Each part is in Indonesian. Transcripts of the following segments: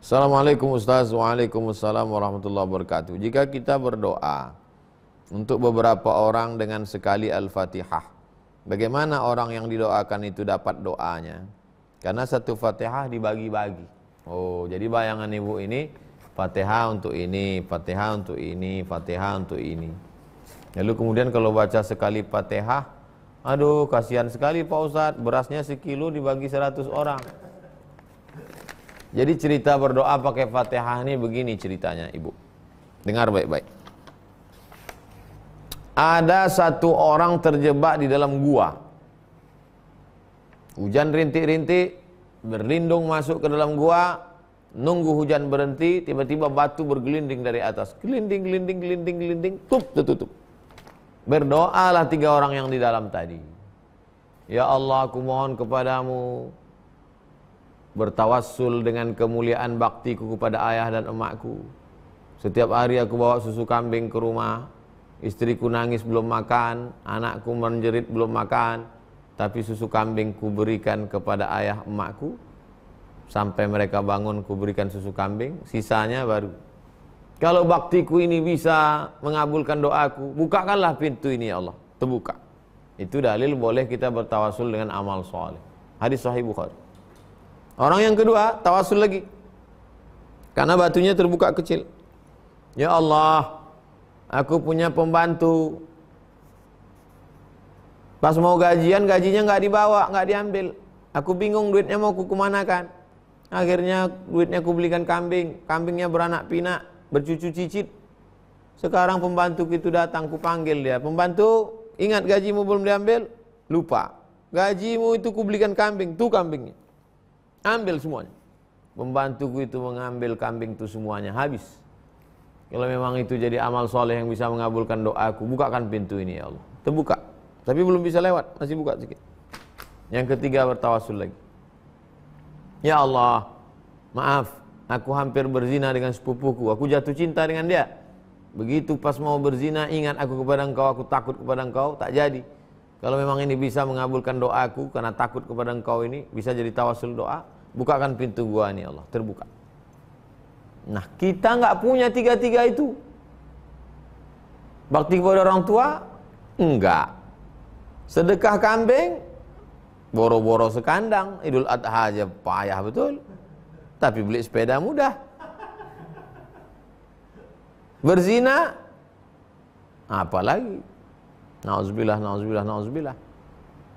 Assalamualaikum Ustaz, Waalaikumsalam warahmatullahi wabarakatuh. Jika kita berdoa untuk beberapa orang dengan sekali Al-Fatihah, bagaimana orang yang didoakan itu dapat doanya? Karena satu Fatihah dibagi-bagi. Oh, jadi bayangan Ibu ini Fatihah untuk ini, Fatihah untuk ini, Fatihah untuk ini. Lalu kemudian kalau baca sekali Fatihah, aduh kasihan sekali Pak Ustadz, berasnya sekilo dibagi seratus orang. Jadi cerita berdoa pakai Fatihah ini begini ceritanya, Ibu. Dengar baik-baik. Ada satu orang terjebak di dalam gua. Hujan rintik-rintik, berlindung masuk ke dalam gua, nunggu hujan berhenti, tiba-tiba batu bergelinding dari atas. Gelinding, gelinding, gelinding, gelinding, tutup, tutup. Berdoalah tiga orang yang di dalam tadi. Ya Allah, aku mohon kepadamu bertawassul dengan kemuliaan baktiku kepada ayah dan emakku. Setiap hari aku bawa susu kambing ke rumah, istriku nangis belum makan, anakku menjerit belum makan, tapi susu kambing ku berikan kepada ayah emakku sampai mereka bangun ku berikan susu kambing, sisanya baru. Kalau baktiku ini bisa mengabulkan doaku, bukakanlah pintu ini ya Allah, terbuka. Itu dalil boleh kita bertawasul dengan amal soleh. Hadis Sahih Bukhari. Orang yang kedua, tawasul lagi. Karena batunya terbuka kecil. Ya Allah, aku punya pembantu. Pas mau gajian, gajinya nggak dibawa, nggak diambil. Aku bingung duitnya mau ku kemanakan. Akhirnya duitnya aku belikan kambing. Kambingnya beranak pinak, bercucu cicit. Sekarang pembantu itu datang, ku panggil dia. Pembantu, ingat gajimu belum diambil? Lupa. Gajimu itu ku belikan kambing, tuh kambingnya. Ambil semuanya. Pembantuku itu mengambil kambing itu semuanya habis. Kalau memang itu jadi amal soleh yang bisa mengabulkan doaku, bukakan pintu ini ya Allah. Terbuka. Tapi belum bisa lewat, masih buka sedikit. Yang ketiga bertawasul lagi. Ya Allah, maaf, aku hampir berzina dengan sepupuku, aku jatuh cinta dengan dia. Begitu pas mau berzina, ingat aku kepada engkau, aku takut kepada engkau, tak jadi. Kalau memang ini bisa mengabulkan doaku karena takut kepada engkau ini, bisa jadi tawasul doa, bukakan pintu gua ini Allah terbuka nah kita nggak punya tiga-tiga itu bakti kepada orang tua enggak sedekah kambing boro-boro sekandang idul adha aja payah betul tapi beli sepeda mudah berzina apalagi nauzubillah nauzubillah nauzubillah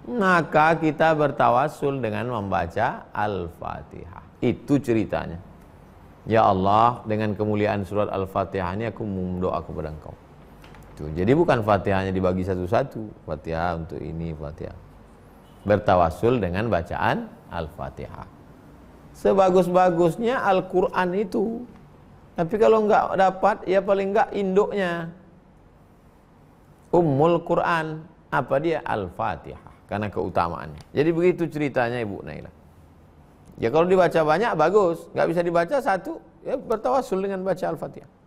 maka kita bertawasul dengan membaca Al-Fatihah. Itu ceritanya. Ya Allah, dengan kemuliaan surat Al-Fatihah ini aku mendoa kepada Engkau. Tuh, jadi bukan Fatihahnya dibagi satu-satu, Fatihah untuk ini, Fatihah. Bertawasul dengan bacaan Al-Fatihah. Sebagus-bagusnya Al-Qur'an itu. Tapi kalau enggak dapat, ya paling enggak induknya. Ummul Qur'an, apa dia? Al-Fatihah karena keutamaannya. Jadi begitu ceritanya Ibu Naila. Ya kalau dibaca banyak bagus, nggak bisa dibaca satu, ya bertawasul dengan baca Al-Fatihah.